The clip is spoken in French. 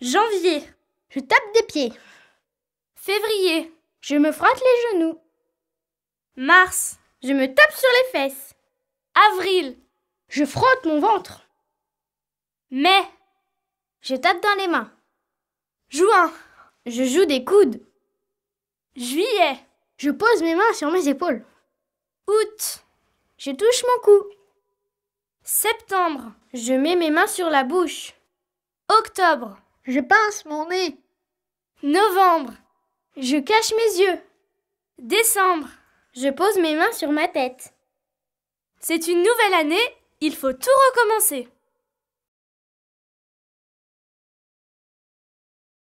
Janvier. Je tape des pieds. Février. Je me frotte les genoux. Mars. Je me tape sur les fesses. Avril. Je frotte mon ventre. Mai. Je tape dans les mains. Juin. Je joue des coudes. Juillet. Je pose mes mains sur mes épaules. Août. Je touche mon cou. Septembre. Je mets mes mains sur la bouche. Octobre. Je pince mon nez. Novembre. Je cache mes yeux. Décembre. Je pose mes mains sur ma tête. C'est une nouvelle année, il faut tout recommencer.